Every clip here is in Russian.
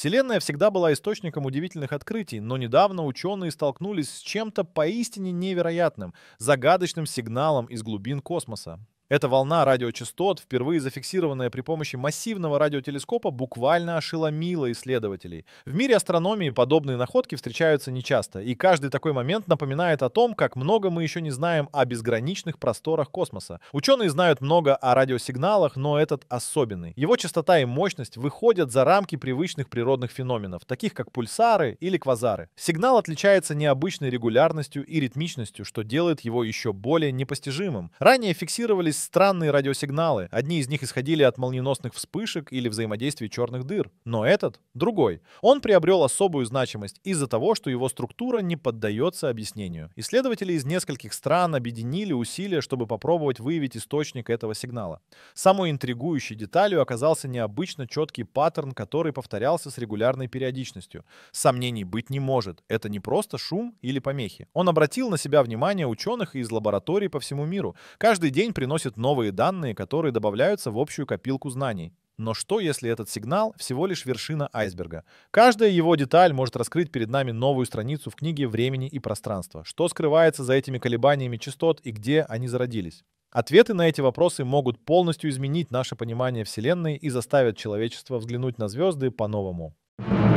Вселенная всегда была источником удивительных открытий, но недавно ученые столкнулись с чем-то поистине невероятным, загадочным сигналом из глубин космоса. Эта волна радиочастот, впервые зафиксированная при помощи массивного радиотелескопа, буквально ошеломила исследователей. В мире астрономии подобные находки встречаются нечасто, и каждый такой момент напоминает о том, как много мы еще не знаем о безграничных просторах космоса. Ученые знают много о радиосигналах, но этот особенный. Его частота и мощность выходят за рамки привычных природных феноменов, таких как пульсары или квазары. Сигнал отличается необычной регулярностью и ритмичностью, что делает его еще более непостижимым. Ранее фиксировались странные радиосигналы. Одни из них исходили от молниеносных вспышек или взаимодействий черных дыр. Но этот — другой. Он приобрел особую значимость из-за того, что его структура не поддается объяснению. Исследователи из нескольких стран объединили усилия, чтобы попробовать выявить источник этого сигнала. Самой интригующей деталью оказался необычно четкий паттерн, который повторялся с регулярной периодичностью. Сомнений быть не может. Это не просто шум или помехи. Он обратил на себя внимание ученых из лабораторий по всему миру. Каждый день приносит приносит новые данные, которые добавляются в общую копилку знаний. Но что, если этот сигнал всего лишь вершина айсберга? Каждая его деталь может раскрыть перед нами новую страницу в книге времени и пространства. Что скрывается за этими колебаниями частот и где они зародились? Ответы на эти вопросы могут полностью изменить наше понимание Вселенной и заставят человечество взглянуть на звезды по-новому.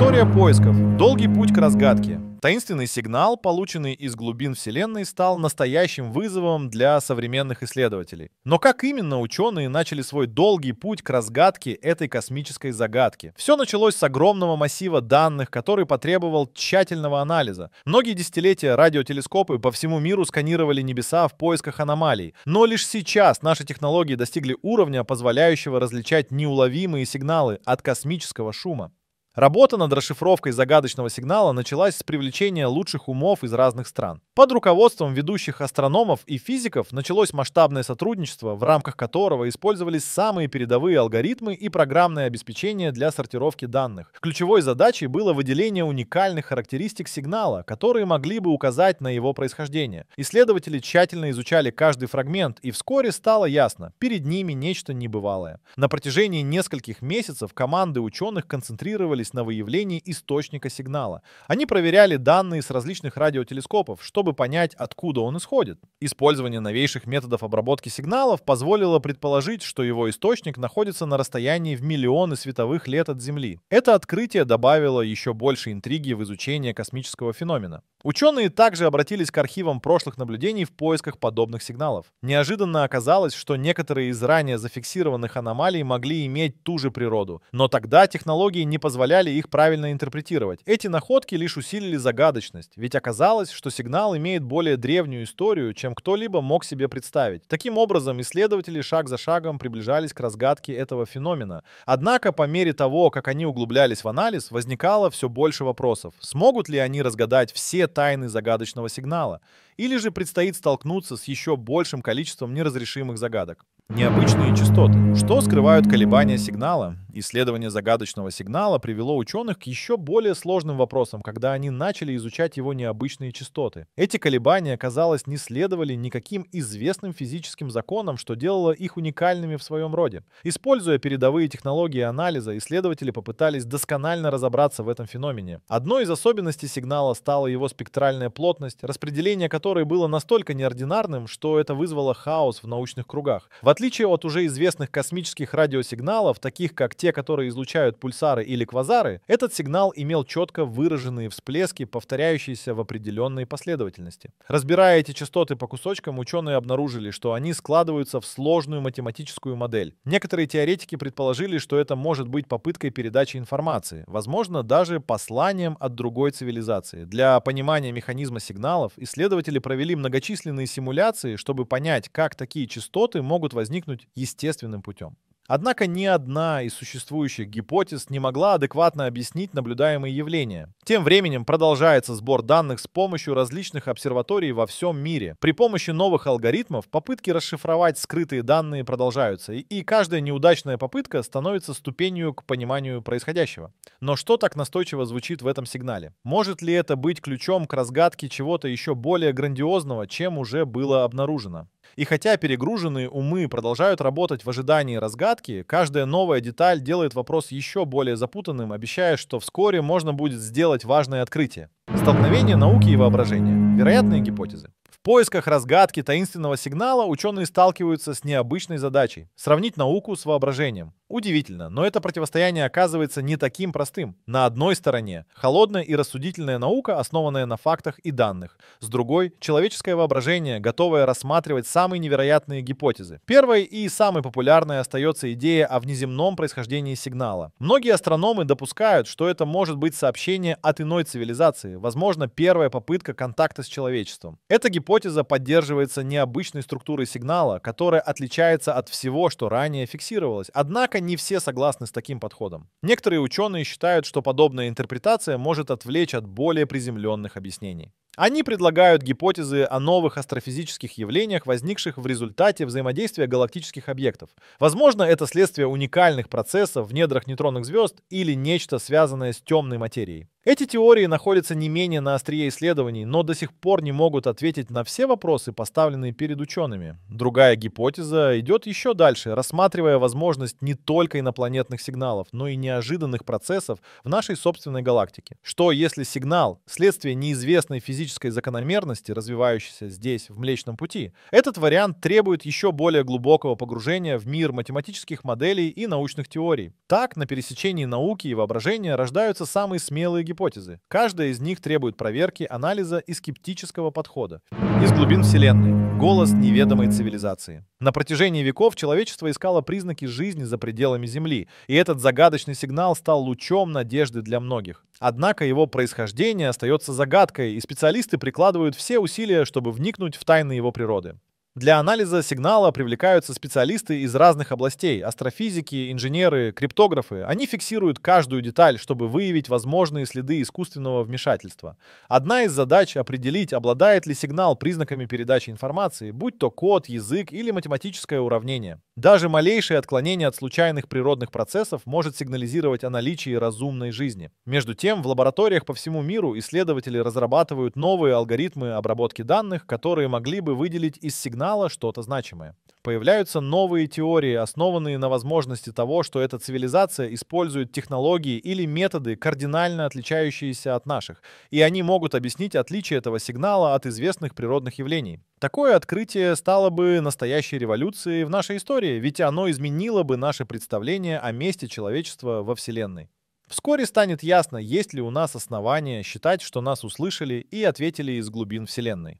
История поисков. Долгий путь к разгадке. Таинственный сигнал, полученный из глубин Вселенной, стал настоящим вызовом для современных исследователей. Но как именно ученые начали свой долгий путь к разгадке этой космической загадки? Все началось с огромного массива данных, который потребовал тщательного анализа. Многие десятилетия радиотелескопы по всему миру сканировали небеса в поисках аномалий. Но лишь сейчас наши технологии достигли уровня, позволяющего различать неуловимые сигналы от космического шума. Работа над расшифровкой загадочного сигнала началась с привлечения лучших умов из разных стран. Под руководством ведущих астрономов и физиков началось масштабное сотрудничество, в рамках которого использовались самые передовые алгоритмы и программное обеспечение для сортировки данных. Ключевой задачей было выделение уникальных характеристик сигнала, которые могли бы указать на его происхождение. Исследователи тщательно изучали каждый фрагмент, и вскоре стало ясно, перед ними нечто небывалое. На протяжении нескольких месяцев команды ученых концентрировались на выявлении источника сигнала. Они проверяли данные с различных радиотелескопов, чтобы чтобы понять, откуда он исходит. Использование новейших методов обработки сигналов позволило предположить, что его источник находится на расстоянии в миллионы световых лет от Земли. Это открытие добавило еще больше интриги в изучение космического феномена. Ученые также обратились к архивам прошлых наблюдений в поисках подобных сигналов. Неожиданно оказалось, что некоторые из ранее зафиксированных аномалий могли иметь ту же природу, но тогда технологии не позволяли их правильно интерпретировать. Эти находки лишь усилили загадочность, ведь оказалось, что сигналы имеет более древнюю историю, чем кто-либо мог себе представить. Таким образом, исследователи шаг за шагом приближались к разгадке этого феномена. Однако, по мере того, как они углублялись в анализ, возникало все больше вопросов. Смогут ли они разгадать все тайны загадочного сигнала? Или же предстоит столкнуться с еще большим количеством неразрешимых загадок? Необычные частоты. Что скрывают колебания сигнала? Исследование загадочного сигнала привело ученых к еще более сложным вопросам, когда они начали изучать его необычные частоты. Эти колебания, казалось, не следовали никаким известным физическим законам, что делало их уникальными в своем роде. Используя передовые технологии анализа, исследователи попытались досконально разобраться в этом феномене. Одной из особенностей сигнала стала его спектральная плотность, распределение которой было настолько неординарным, что это вызвало хаос в научных кругах. В отличие от уже известных космических радиосигналов, таких как те, которые излучают пульсары или квазары, этот сигнал имел четко выраженные всплески, повторяющиеся в определенной последовательности. Разбирая эти частоты по кусочкам, ученые обнаружили, что они складываются в сложную математическую модель. Некоторые теоретики предположили, что это может быть попыткой передачи информации, возможно, даже посланием от другой цивилизации. Для понимания механизма сигналов исследователи провели многочисленные симуляции, чтобы понять, как такие частоты могут возникнуть естественным путем. Однако ни одна из существующих гипотез не могла адекватно объяснить наблюдаемые явления. Тем временем продолжается сбор данных с помощью различных обсерваторий во всем мире. При помощи новых алгоритмов попытки расшифровать скрытые данные продолжаются, и каждая неудачная попытка становится ступенью к пониманию происходящего. Но что так настойчиво звучит в этом сигнале? Может ли это быть ключом к разгадке чего-то еще более грандиозного, чем уже было обнаружено? И хотя перегруженные умы продолжают работать в ожидании разгадки, каждая новая деталь делает вопрос еще более запутанным, обещая, что вскоре можно будет сделать важное открытие. Столкновение науки и воображения. Вероятные гипотезы. В поисках разгадки таинственного сигнала ученые сталкиваются с необычной задачей – сравнить науку с воображением. Удивительно, но это противостояние оказывается не таким простым. На одной стороне – холодная и рассудительная наука, основанная на фактах и данных. С другой – человеческое воображение, готовое рассматривать самые невероятные гипотезы. Первой и самой популярной остается идея о внеземном происхождении сигнала. Многие астрономы допускают, что это может быть сообщение от иной цивилизации, возможно, первая попытка контакта с человечеством. Эта гипотеза поддерживается необычной структурой сигнала, которая отличается от всего, что ранее фиксировалось. Однако Однако не все согласны с таким подходом. Некоторые ученые считают, что подобная интерпретация может отвлечь от более приземленных объяснений. Они предлагают гипотезы о новых астрофизических явлениях, возникших в результате взаимодействия галактических объектов. Возможно, это следствие уникальных процессов в недрах нейтронных звезд или нечто связанное с темной материей. Эти теории находятся не менее на острие исследований, но до сих пор не могут ответить на все вопросы, поставленные перед учеными. Другая гипотеза идет еще дальше, рассматривая возможность не только инопланетных сигналов, но и неожиданных процессов в нашей собственной галактике. Что если сигнал – следствие неизвестной физики физической закономерности, развивающейся здесь, в Млечном Пути, этот вариант требует еще более глубокого погружения в мир математических моделей и научных теорий. Так, на пересечении науки и воображения рождаются самые смелые гипотезы. Каждая из них требует проверки, анализа и скептического подхода. Из глубин Вселенной. Голос неведомой цивилизации. На протяжении веков человечество искало признаки жизни за пределами Земли, и этот загадочный сигнал стал лучом надежды для многих. Однако его происхождение остается загадкой, и специалисты прикладывают все усилия, чтобы вникнуть в тайны его природы. Для анализа сигнала привлекаются специалисты из разных областей – астрофизики, инженеры, криптографы. Они фиксируют каждую деталь, чтобы выявить возможные следы искусственного вмешательства. Одна из задач – определить, обладает ли сигнал признаками передачи информации, будь то код, язык или математическое уравнение. Даже малейшее отклонение от случайных природных процессов может сигнализировать о наличии разумной жизни. Между тем, в лабораториях по всему миру исследователи разрабатывают новые алгоритмы обработки данных, которые могли бы выделить из сигнала что-то значимое. Появляются новые теории, основанные на возможности того, что эта цивилизация использует технологии или методы, кардинально отличающиеся от наших, и они могут объяснить отличие этого сигнала от известных природных явлений. Такое открытие стало бы настоящей революцией в нашей истории, ведь оно изменило бы наше представление о месте человечества во Вселенной. Вскоре станет ясно, есть ли у нас основания считать, что нас услышали и ответили из глубин Вселенной.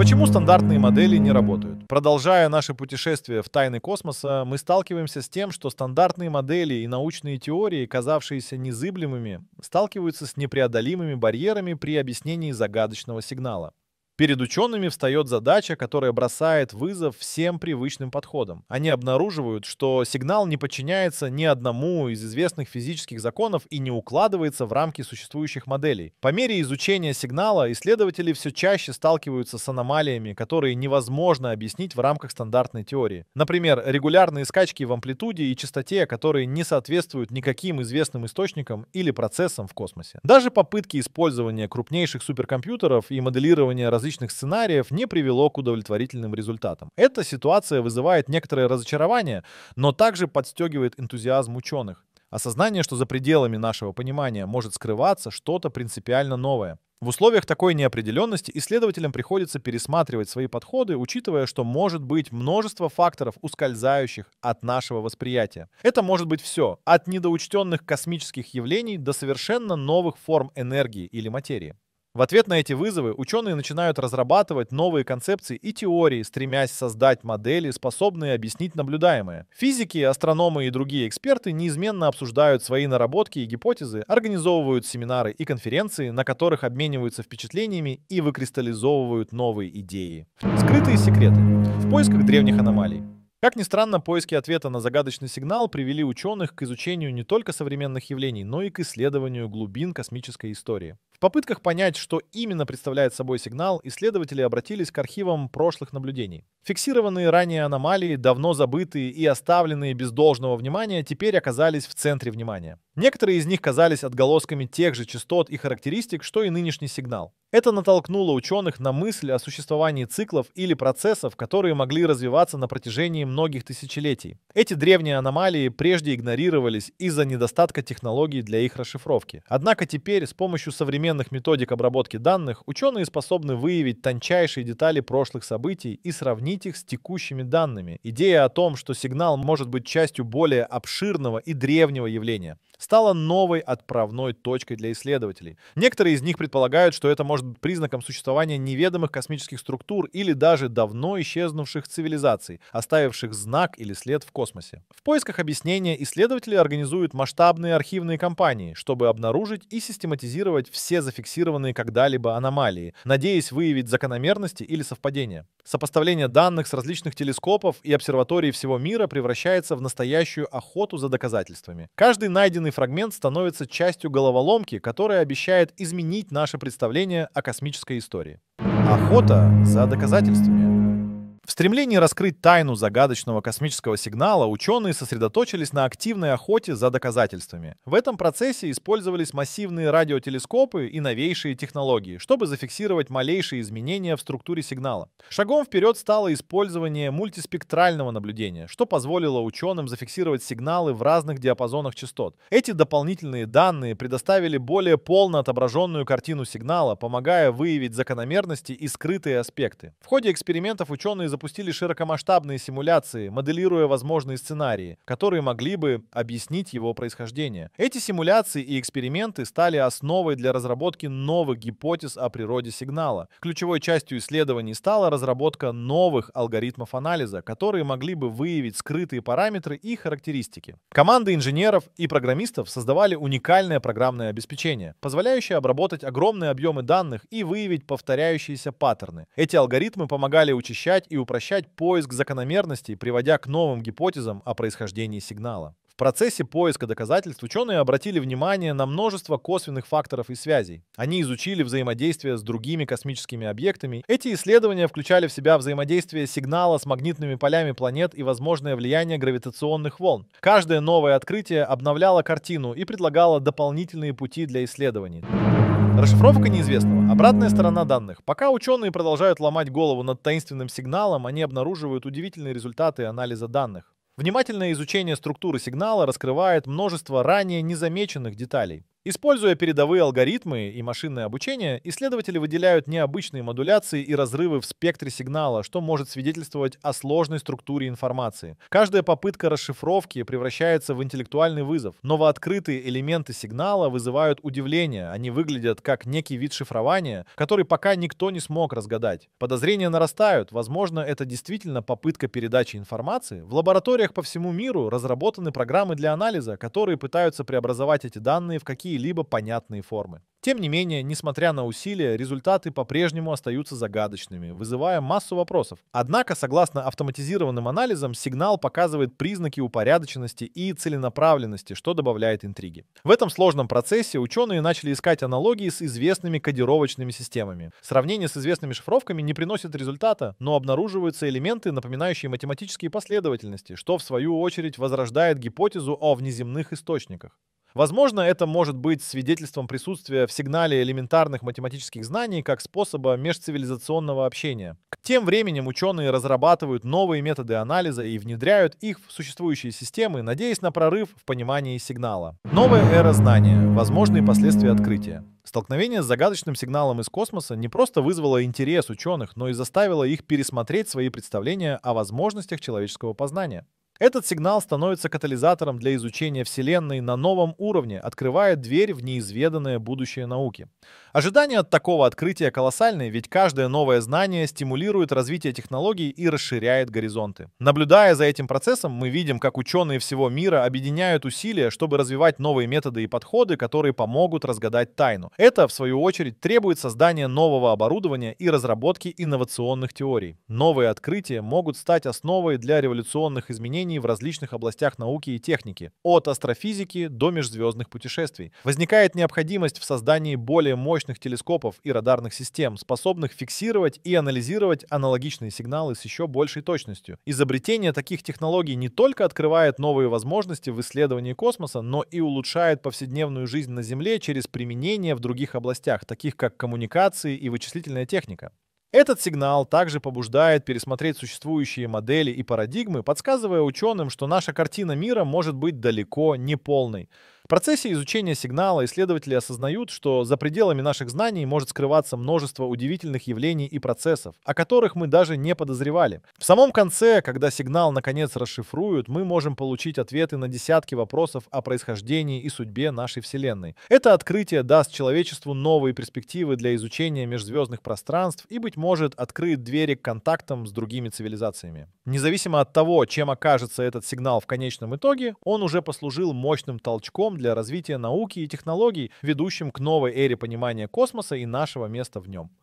Почему стандартные модели не работают? Продолжая наше путешествие в тайны космоса, мы сталкиваемся с тем, что стандартные модели и научные теории, казавшиеся незыблемыми, сталкиваются с непреодолимыми барьерами при объяснении загадочного сигнала. Перед учеными встает задача, которая бросает вызов всем привычным подходам. Они обнаруживают, что сигнал не подчиняется ни одному из известных физических законов и не укладывается в рамки существующих моделей. По мере изучения сигнала исследователи все чаще сталкиваются с аномалиями, которые невозможно объяснить в рамках стандартной теории. Например, регулярные скачки в амплитуде и частоте, которые не соответствуют никаким известным источникам или процессам в космосе. Даже попытки использования крупнейших суперкомпьютеров и моделирования различных сценариев не привело к удовлетворительным результатам. Эта ситуация вызывает некоторое разочарование, но также подстегивает энтузиазм ученых. Осознание, что за пределами нашего понимания может скрываться что-то принципиально новое. В условиях такой неопределенности исследователям приходится пересматривать свои подходы, учитывая, что может быть множество факторов, ускользающих от нашего восприятия. Это может быть все, от недоучтенных космических явлений до совершенно новых форм энергии или материи. В ответ на эти вызовы ученые начинают разрабатывать новые концепции и теории, стремясь создать модели, способные объяснить наблюдаемое. Физики, астрономы и другие эксперты неизменно обсуждают свои наработки и гипотезы, организовывают семинары и конференции, на которых обмениваются впечатлениями и выкристаллизовывают новые идеи. Скрытые секреты. В поисках древних аномалий. Как ни странно, поиски ответа на загадочный сигнал привели ученых к изучению не только современных явлений, но и к исследованию глубин космической истории. В попытках понять, что именно представляет собой сигнал, исследователи обратились к архивам прошлых наблюдений. Фиксированные ранее аномалии, давно забытые и оставленные без должного внимания, теперь оказались в центре внимания. Некоторые из них казались отголосками тех же частот и характеристик, что и нынешний сигнал. Это натолкнуло ученых на мысль о существовании циклов или процессов, которые могли развиваться на протяжении многих тысячелетий. Эти древние аномалии прежде игнорировались из-за недостатка технологий для их расшифровки. Однако теперь с помощью современных методик обработки данных ученые способны выявить тончайшие детали прошлых событий и сравнить их с текущими данными. Идея о том, что сигнал может быть частью более обширного и древнего явления, стала новой отправной точкой для исследователей. Некоторые из них предполагают, что это может признаком существования неведомых космических структур или даже давно исчезнувших цивилизаций, оставивших знак или след в космосе. В поисках объяснения исследователи организуют масштабные архивные кампании, чтобы обнаружить и систематизировать все зафиксированные когда-либо аномалии, надеясь выявить закономерности или совпадения. Сопоставление данных с различных телескопов и обсерваторий всего мира превращается в настоящую охоту за доказательствами. Каждый найденный фрагмент становится частью головоломки, которая обещает изменить наше представление о космической истории. Охота за доказательствами в стремлении раскрыть тайну загадочного космического сигнала ученые сосредоточились на активной охоте за доказательствами. В этом процессе использовались массивные радиотелескопы и новейшие технологии, чтобы зафиксировать малейшие изменения в структуре сигнала. Шагом вперед стало использование мультиспектрального наблюдения, что позволило ученым зафиксировать сигналы в разных диапазонах частот. Эти дополнительные данные предоставили более полно отображенную картину сигнала, помогая выявить закономерности и скрытые аспекты. В ходе экспериментов ученые запустили широкомасштабные симуляции, моделируя возможные сценарии, которые могли бы объяснить его происхождение. Эти симуляции и эксперименты стали основой для разработки новых гипотез о природе сигнала. Ключевой частью исследований стала разработка новых алгоритмов анализа, которые могли бы выявить скрытые параметры и характеристики. Команды инженеров и программистов создавали уникальное программное обеспечение, позволяющее обработать огромные объемы данных и выявить повторяющиеся паттерны. Эти алгоритмы помогали учащать и упрощать поиск закономерностей, приводя к новым гипотезам о происхождении сигнала. В процессе поиска доказательств ученые обратили внимание на множество косвенных факторов и связей. Они изучили взаимодействие с другими космическими объектами. Эти исследования включали в себя взаимодействие сигнала с магнитными полями планет и возможное влияние гравитационных волн. Каждое новое открытие обновляло картину и предлагало дополнительные пути для исследований. Расшифровка неизвестного. Обратная сторона данных. Пока ученые продолжают ломать голову над таинственным сигналом, они обнаруживают удивительные результаты анализа данных. Внимательное изучение структуры сигнала раскрывает множество ранее незамеченных деталей. Используя передовые алгоритмы и машинное обучение, исследователи выделяют необычные модуляции и разрывы в спектре сигнала, что может свидетельствовать о сложной структуре информации. Каждая попытка расшифровки превращается в интеллектуальный вызов. Новооткрытые элементы сигнала вызывают удивление, они выглядят как некий вид шифрования, который пока никто не смог разгадать. Подозрения нарастают, возможно, это действительно попытка передачи информации. В лабораториях по всему миру разработаны программы для анализа, которые пытаются преобразовать эти данные в какие какие-либо понятные формы. Тем не менее, несмотря на усилия, результаты по-прежнему остаются загадочными, вызывая массу вопросов. Однако, согласно автоматизированным анализам, сигнал показывает признаки упорядоченности и целенаправленности, что добавляет интриги. В этом сложном процессе ученые начали искать аналогии с известными кодировочными системами. Сравнение с известными шифровками не приносит результата, но обнаруживаются элементы, напоминающие математические последовательности, что в свою очередь возрождает гипотезу о внеземных источниках. Возможно, это может быть свидетельством присутствия в сигнале элементарных математических знаний как способа межцивилизационного общения. К Тем временем ученые разрабатывают новые методы анализа и внедряют их в существующие системы, надеясь на прорыв в понимании сигнала. Новая эра знания. Возможные последствия открытия. Столкновение с загадочным сигналом из космоса не просто вызвало интерес ученых, но и заставило их пересмотреть свои представления о возможностях человеческого познания. Этот сигнал становится катализатором для изучения Вселенной на новом уровне, открывая дверь в неизведанное будущее науки. Ожидания от такого открытия колоссальны, ведь каждое новое знание стимулирует развитие технологий и расширяет горизонты. Наблюдая за этим процессом, мы видим, как ученые всего мира объединяют усилия, чтобы развивать новые методы и подходы, которые помогут разгадать тайну. Это, в свою очередь, требует создания нового оборудования и разработки инновационных теорий. Новые открытия могут стать основой для революционных изменений в различных областях науки и техники, от астрофизики до межзвездных путешествий. Возникает необходимость в создании более мощных мощных телескопов и радарных систем, способных фиксировать и анализировать аналогичные сигналы с еще большей точностью. Изобретение таких технологий не только открывает новые возможности в исследовании космоса, но и улучшает повседневную жизнь на Земле через применение в других областях, таких как коммуникации и вычислительная техника. Этот сигнал также побуждает пересмотреть существующие модели и парадигмы, подсказывая ученым, что наша картина мира может быть далеко не полной. В процессе изучения сигнала исследователи осознают, что за пределами наших знаний может скрываться множество удивительных явлений и процессов, о которых мы даже не подозревали. В самом конце, когда сигнал наконец расшифруют, мы можем получить ответы на десятки вопросов о происхождении и судьбе нашей Вселенной. Это открытие даст человечеству новые перспективы для изучения межзвездных пространств и, быть может, открыт двери к контактам с другими цивилизациями. Независимо от того, чем окажется этот сигнал в конечном итоге, он уже послужил мощным толчком стимулом для развития науки и технологий, ведущим к новой эре понимания космоса и нашего места в нем.